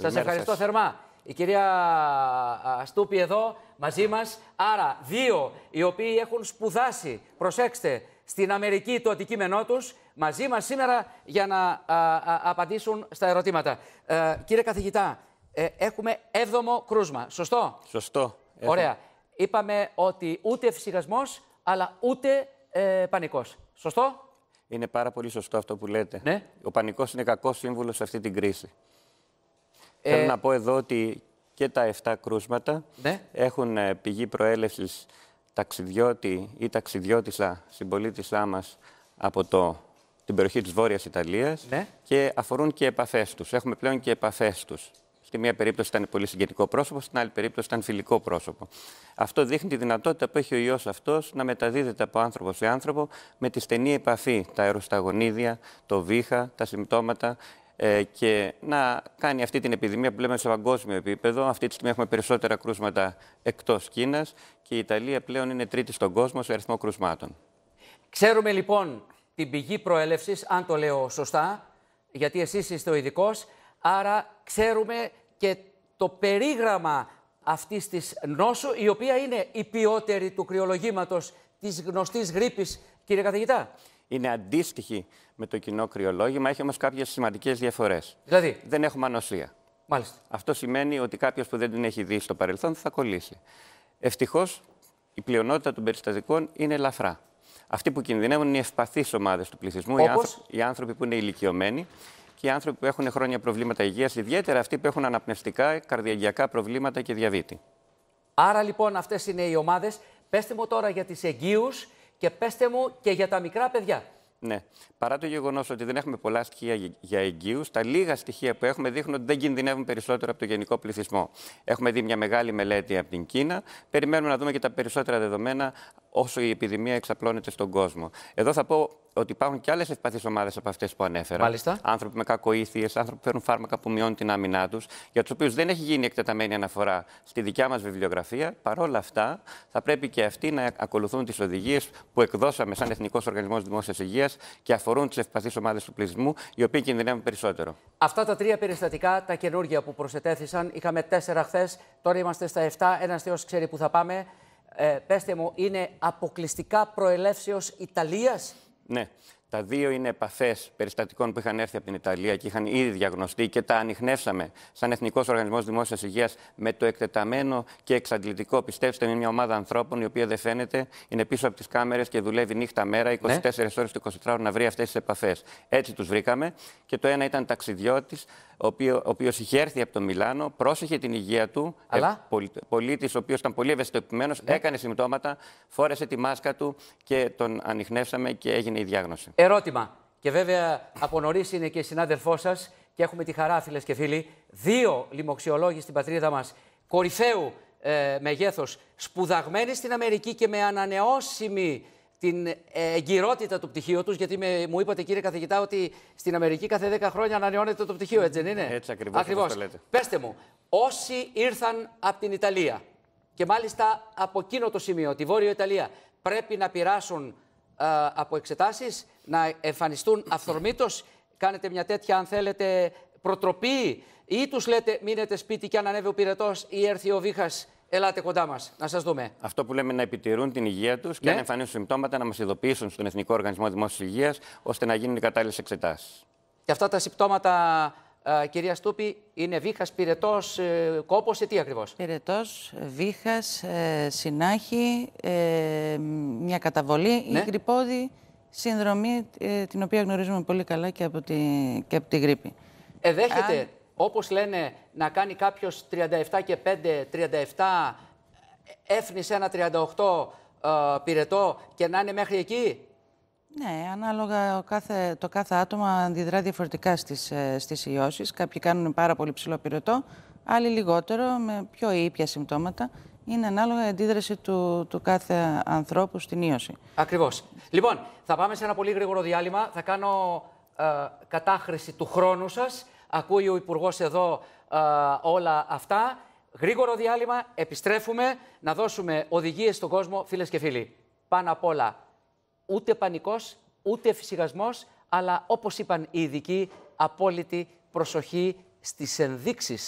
Σας ευχαριστώ θερμά. Η κυρία Στούπη εδώ μαζί μας. Άρα, δύο οι οποίοι έχουν σπουδάσει, προσέξτε, στην Αμερική το αντικείμενό τους, μαζί μας σήμερα για να απαντήσουν στα ερωτήματα. Ε, κύριε καθηγητά, ε, έχουμε έβδομο κρούσμα. Σωστό. Σωστό. Ωραία. Είπαμε ότι ούτε ευσυχασμός, αλλά ούτε ε, πανικός. Σωστό. Είναι πάρα πολύ σωστό αυτό που λέτε. Ναι. Ο πανικός είναι κακός σύμβουλος σε αυτή την κρίση. Θέλω ε, να πω εδώ ότι και τα 7 κρούσματα ναι. έχουν ε, πηγή προέλευσης ταξιδιώτη ή ταξιδιώτησα συμπολίτησά μας από το, την περιοχή της Βόρειας Ιταλίας ναι. και αφορούν και επαφές τους. Έχουμε πλέον και επαφές τους. Στη μία περίπτωση ήταν πολύ συγγενικό πρόσωπο, στην άλλη περίπτωση ήταν φιλικό πρόσωπο. Αυτό δείχνει τη δυνατότητα που έχει ο ιός αυτός να μεταδίδεται από άνθρωπο σε άνθρωπο με τη στενή επαφή, τα αεροσταγονίδια, το βήχα, τα συμπτώματα ε, και να κάνει αυτή την επιδημία που λέμε σε παγκόσμιο επίπεδο. Αυτή τη στιγμή έχουμε περισσότερα κρούσματα εκτός Κίνας και η Ιταλία πλέον είναι τρίτη στον κόσμο σε αριθμό κρούσματων. Ξέρουμε λοιπόν την πηγή προέλευσης, αν το λέω σωστά, γιατί εσείς είστε ο ειδικός. Άρα ξέρουμε και το περίγραμμα αυτής της νόσου, η οποία είναι η ποιότερη του κρυολογήματος της γνωστής γρήπης, κύριε καθηγητά είναι αντίστοιχη με το κοινό κρυολόγημα, έχει όμως κάποιες σημαντικές διαφορές. Δηλαδή. Δεν έχουμε ανοσία. Μάλιστα. Αυτό σημαίνει ότι κάποιος που δεν την έχει δει στο παρελθόν θα κολλήσει. Ευτυχώς η πλειονότητα των περιστατικών είναι ελαφρά. Αυτοί που κινδυνεύουν είναι οι ευπαθείς ομάδες του πληθυσμού, Όπως... οι, άνθρωποι, οι άνθρωποι που είναι ηλικιωμένοι και οι άνθρωποι που έχουν χρόνια προβλήματα υγείας, ιδιαίτερα αυτοί που έχουν αναπνευστικά, καρδιαγιακά προβλήματα και διαβήτη. Άρα λοιπόν αυτές είναι οι ομάδες. Πέστε μου τώρα για τις εγγύου και πέστε μου και για τα μικρά παιδιά. Ναι. Παρά το γεγονός ότι δεν έχουμε πολλά στοιχεία για εγγύους, τα λίγα στοιχεία που έχουμε δείχνουν ότι δεν κινδυνεύουν περισσότερο από το γενικό πληθυσμό. Έχουμε δει μια μεγάλη μελέτη από την Κίνα. Περιμένουμε να δούμε και τα περισσότερα δεδομένα όσο η επιδημία εξαπλώνεται στον κόσμο. Εδώ θα πω ότι υπάρχουν και άλλες ευπαθείς ομάδες από αυτές που ανέφερα. Μάλιστα. Άνθρωποι με κακοήθειες, άνθρωποι που παίρνουν φάρμακα που μειώνουν την άμυνά τους, για τους οποίους δεν έχει γίνει εκτεταμένη αναφορά στη δικιά μας βιβλιογραφία. Παρ' όλα αυτά, θα πρέπει και αυτοί να ακολουθούν τις οδηγίες που εκδώσαμε σαν Εθνικός Οργανισμός Δημόσιας Υγείας και αφορούν τις ευπαθείς ομάδες του πληθυσμού, οι οποίοι κινδυνεύουν περισσότερο. Αυτά τα τρία περιστατικά, τα καινούργια που προσετέθησαν, είχαμε τέσσερα χθες, τώρα είμαστε στα 7. Ένας Θεός ξέρει που θα πάμε. Ε, πέστε μου, είναι αποκλειστικά προελεύσεως Ιταλίας ναι. Τα δύο είναι επαφές περιστατικών που είχαν έρθει από την Ιταλία και είχαν ήδη διαγνωστεί και τα ανοιχνεύσαμε σαν Εθνικός Οργανισμός Δημόσιας Υγείας με το εκτεταμένο και εξαντλητικό, πιστέψτε με, μια ομάδα ανθρώπων η οποία δεν φαίνεται, είναι πίσω από τις κάμερες και δουλεύει νύχτα-μέρα, 24 ναι. ώρες το 24 να βρει αυτές τις επαφές. Έτσι τους βρήκαμε. Και το ένα ήταν ταξιδιώτης, ο οποίο είχε έρθει από το Μιλάνο, πρόσεχε την υγεία του. Ε, Αλλά... Ε, Πολίτης, ο οποίος ήταν πολύ ευαισθητοποιημένος, ναι. έκανε συμπτώματα, φόρεσε τη μάσκα του και τον ανοιχνεύσαμε και έγινε η διάγνωση ερώτημα. Και βέβαια από νωρίς είναι και συνάδελφός σας και έχουμε τη χαρά, φίλες και φίλοι, δύο λοιμοξιολόγοι στην πατρίδα μας κορυφαίου ε, μεγέθους, σπουδαγμένοι στην Αμερική και με ανανεώσιμη την ε, εγκυρότητα του πτυχίου τους, γιατί με, μου είπατε, κύριε καθηγητά, ότι στην Αμερική κάθε 10 χρόνια ανανεώνεται το πτυχίο, έτσι δεν είναι. Έτσι ακριβώς. Ακριβώς. Πέστε μου, όσοι ήρθαν από την Ιταλία και μάλιστα από εκείνο το σημείο, τη Βόρεια Ιταλία, πρέπει να πειράσουν ε, από εξετάσεις να εμφανιστούν αυθορμήτως. Κάνετε μια τέτοια, αν θέλετε, προτροπή ή τους λέτε μείνετε σπίτι και αν ανέβει ο πυρετός ή έρθει ο βήχας, ελάτε κοντά μας να σας δούμε. Αυτό που λέμε να επιτηρούν την υγεία τους και ναι. αν εμφανίσουν συμπτώματα να μας ειδοποιήσουν στον Εθνικό Οργανισμό Δημόσιας Υγείας ώστε να γίνουν οι κατάλληλες εξετάσεις. Και αυτά τα συμπτώματα, κυρία Στούπη, είναι βίχα, πυρετός, ε, κόπος ή τι ακριβώς. Πυρετός, βίχα, ε, συνάχη, ε, μια καταβολή ή ναι. γρυπόδι συνδρομή ε, την οποία γνωρίζουμε πολύ καλά και από τη, και από τη γρήπη. Εδέχεται, όπως λένε, να κάνει κάποιος 37 και 5, 37, έφνης ένα 38 ε, πυρετό και να είναι μέχρι εκεί. Ναι, ανάλογα κάθε, το κάθε άτομο αντιδρά διαφορετικά στις, ε, στις ιώσεις. Κάποιοι κάνουν πάρα πολύ ψηλό πυρετό, άλλοι λιγότερο, με πιο ήπια συμπτώματα είναι ανάλογα η αντίδραση του, κάθε ανθρώπου στην ίωση. Ακριβώς. Λοιπόν, θα πάμε σε ένα πολύ γρήγορο διάλειμμα. Θα κάνω ε, κατάχρηση του χρόνου σας. Ακούει ο Υπουργός εδώ ε, όλα αυτά. Γρήγορο διάλειμμα, επιστρέφουμε να δώσουμε οδηγίες στον κόσμο, φίλες και φίλοι. Πάνω απ' όλα, ούτε πανικός, ούτε φυσικασμός, αλλά όπως είπαν οι ειδικοί, απόλυτη προσοχή στις ενδείξεις.